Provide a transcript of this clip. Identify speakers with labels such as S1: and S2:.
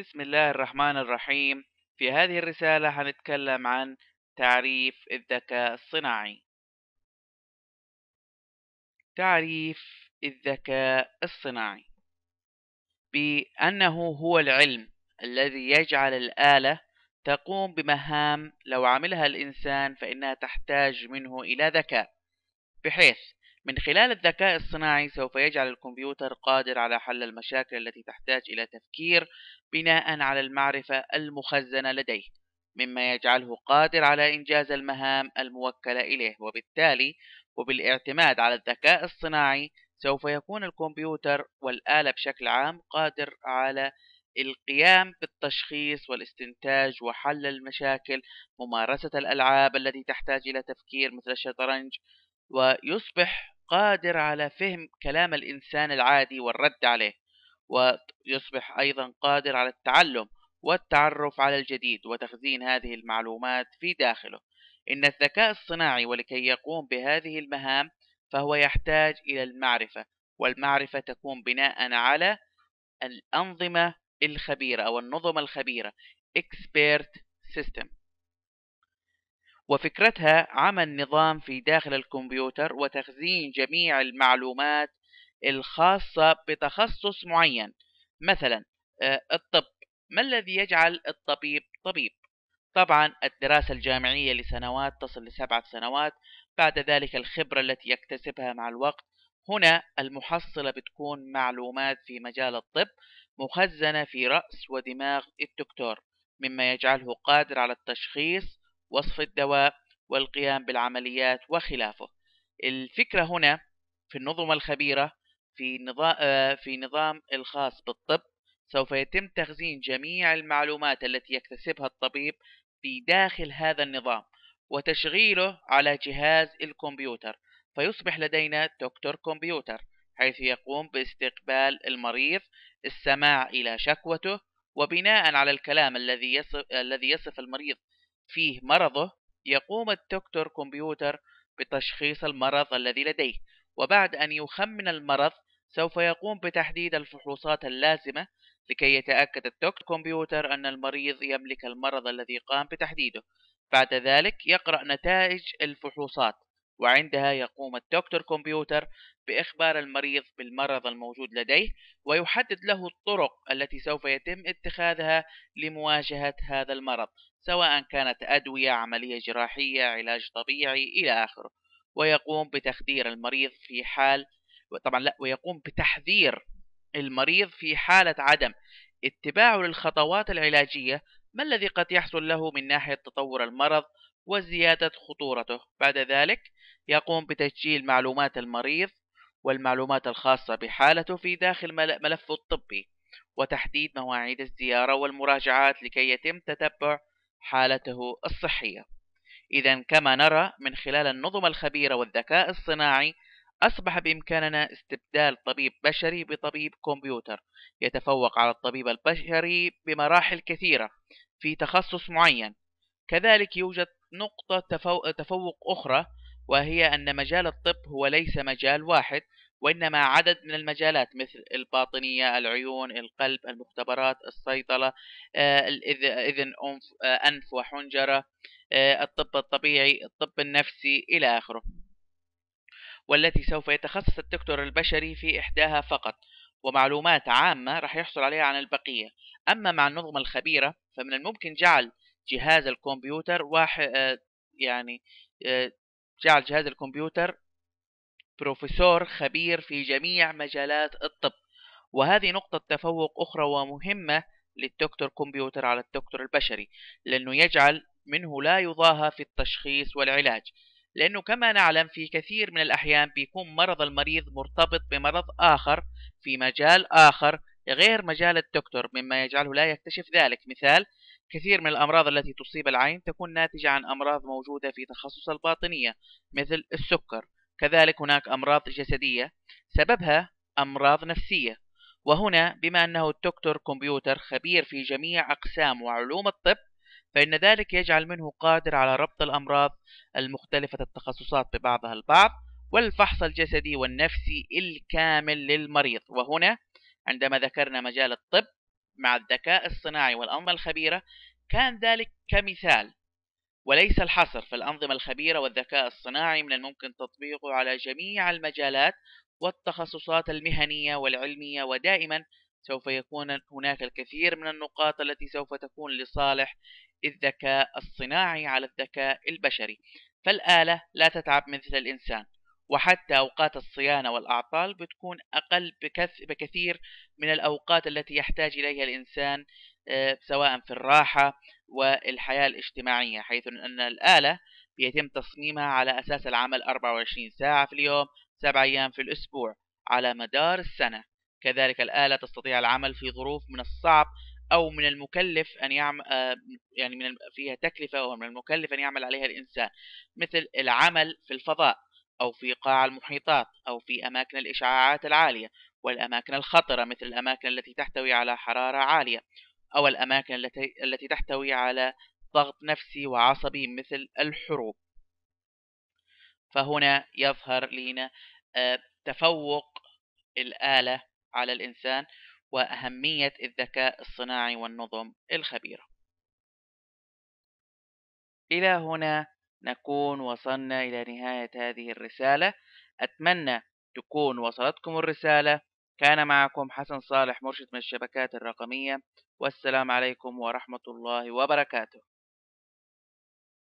S1: بسم الله الرحمن الرحيم في هذه الرسالة هنتكلم عن تعريف الذكاء الصناعي تعريف الذكاء الصناعي بأنه هو العلم الذي يجعل الآلة تقوم بمهام لو عملها الإنسان فإنها تحتاج منه إلى ذكاء بحيث من خلال الذكاء الصناعي سوف يجعل الكمبيوتر قادر على حل المشاكل التي تحتاج إلى تفكير بناء على المعرفة المخزنة لديه مما يجعله قادر على إنجاز المهام الموكلة إليه وبالتالي وبالاعتماد على الذكاء الصناعي سوف يكون الكمبيوتر والآلة بشكل عام قادر على القيام بالتشخيص والاستنتاج وحل المشاكل ممارسة الألعاب التي تحتاج إلى تفكير مثل الشطرنج ويصبح قادر على فهم كلام الإنسان العادي والرد عليه ويصبح أيضا قادر على التعلم والتعرف على الجديد وتخزين هذه المعلومات في داخله إن الذكاء الصناعي ولكي يقوم بهذه المهام فهو يحتاج إلى المعرفة والمعرفة تكون بناء على الأنظمة الخبيرة أو النظم الخبيرة Expert System وفكرتها عمل نظام في داخل الكمبيوتر وتخزين جميع المعلومات الخاصة بتخصص معين مثلا آه، الطب ما الذي يجعل الطبيب طبيب؟ طبعا الدراسة الجامعية لسنوات تصل لسبعة سنوات بعد ذلك الخبرة التي يكتسبها مع الوقت هنا المحصلة بتكون معلومات في مجال الطب مخزنة في رأس ودماغ الدكتور مما يجعله قادر على التشخيص وصف الدواء والقيام بالعمليات وخلافه الفكرة هنا في النظم الخبيرة في نظام, آه، في نظام الخاص بالطب سوف يتم تخزين جميع المعلومات التي يكتسبها الطبيب في داخل هذا النظام وتشغيله على جهاز الكمبيوتر فيصبح لدينا دكتور كمبيوتر حيث يقوم باستقبال المريض السماع إلى شكوته وبناء على الكلام الذي يصف, الذي يصف المريض فيه مرضه يقوم الدكتور كمبيوتر بتشخيص المرض الذي لديه وبعد أن يخمن المرض سوف يقوم بتحديد الفحوصات اللازمة لكي يتأكد الدكتور كمبيوتر أن المريض يملك المرض الذي قام بتحديده بعد ذلك يقرأ نتائج الفحوصات وعندها يقوم الدكتور كمبيوتر بإخبار المريض بالمرض الموجود لديه ويحدد له الطرق التي سوف يتم اتخاذها لمواجهة هذا المرض سواء كانت أدوية عملية جراحية علاج طبيعي إلى آخره ويقوم بتخدير المريض في حال طبعا لا ويقوم بتحذير المريض في حالة عدم اتباعه للخطوات العلاجية ما الذي قد يحصل له من ناحية تطور المرض وزيادة خطورته بعد ذلك يقوم بتسجيل معلومات المريض والمعلومات الخاصة بحالته في داخل ملفه الطبي وتحديد مواعيد الزيارة والمراجعات لكي يتم تتبع حالته الصحية إذا كما نرى من خلال النظم الخبيرة والذكاء الصناعي أصبح بإمكاننا استبدال طبيب بشري بطبيب كمبيوتر يتفوق على الطبيب البشري بمراحل كثيرة في تخصص معين كذلك يوجد نقطة تفوق, تفوق أخرى وهي أن مجال الطب هو ليس مجال واحد وإنما عدد من المجالات مثل الباطنية، العيون، القلب، المختبرات، الصيدلة، آه، الإذن أنف, آه، أنف وحنجرة، آه، الطب الطبيعي، الطب النفسي إلى آخره. والتي سوف يتخصص الدكتور البشري في إحداها فقط، ومعلومات عامة راح يحصل عليها عن البقية. أما مع النظم الخبيرة فمن الممكن جعل جهاز الكمبيوتر واحد آه، يعني آه، جعل جهاز الكمبيوتر بروفيسور خبير في جميع مجالات الطب وهذه نقطة تفوق أخرى ومهمة للدكتور كمبيوتر على الدكتور البشري لأنه يجعل منه لا يضاهى في التشخيص والعلاج لأنه كما نعلم في كثير من الأحيان بيكون مرض المريض مرتبط بمرض آخر في مجال آخر غير مجال الدكتور مما يجعله لا يكتشف ذلك مثال كثير من الأمراض التي تصيب العين تكون ناتجة عن أمراض موجودة في تخصص الباطنية مثل السكر كذلك هناك أمراض جسدية سببها أمراض نفسية وهنا بما أنه الدكتور كمبيوتر خبير في جميع أقسام وعلوم الطب فإن ذلك يجعل منه قادر على ربط الأمراض المختلفة التخصصات ببعضها البعض والفحص الجسدي والنفسي الكامل للمريض وهنا عندما ذكرنا مجال الطب مع الذكاء الصناعي والأنظمة الخبيرة كان ذلك كمثال وليس الحصر فالأنظمة الخبيرة والذكاء الصناعي من الممكن تطبيقه على جميع المجالات والتخصصات المهنية والعلمية ودائما سوف يكون هناك الكثير من النقاط التي سوف تكون لصالح الذكاء الصناعي على الذكاء البشري فالآلة لا تتعب مثل الإنسان وحتى أوقات الصيانة والأعطال بتكون أقل بكثير من الأوقات التي يحتاج إليها الإنسان آه، سواء في الراحة والحياة الاجتماعية حيث أن الآلة بيتم تصميمها على أساس العمل 24 ساعة في اليوم 7 أيام في الأسبوع على مدار السنة كذلك الآلة تستطيع العمل في ظروف من الصعب أو من المكلف أن يعمل آه، يعني من فيها تكلفة أو من المكلف أن يعمل عليها الإنسان مثل العمل في الفضاء أو في قاع المحيطات أو في أماكن الإشعاعات العالية والأماكن الخطرة مثل الأماكن التي تحتوي على حرارة عالية أو الأماكن التي, تحتوي على ضغط نفسي وعصبي مثل الحروب فهنا يظهر لنا آه، تفوق الآلة على الإنسان وأهمية الذكاء الصناعي والنظم الخبيرة إلى هنا نكون وصلنا إلى نهاية هذه الرسالة أتمنى تكون وصلتكم الرسالة كان معكم حسن صالح مرشد من الشبكات الرقمية والسلام عليكم ورحمة الله وبركاته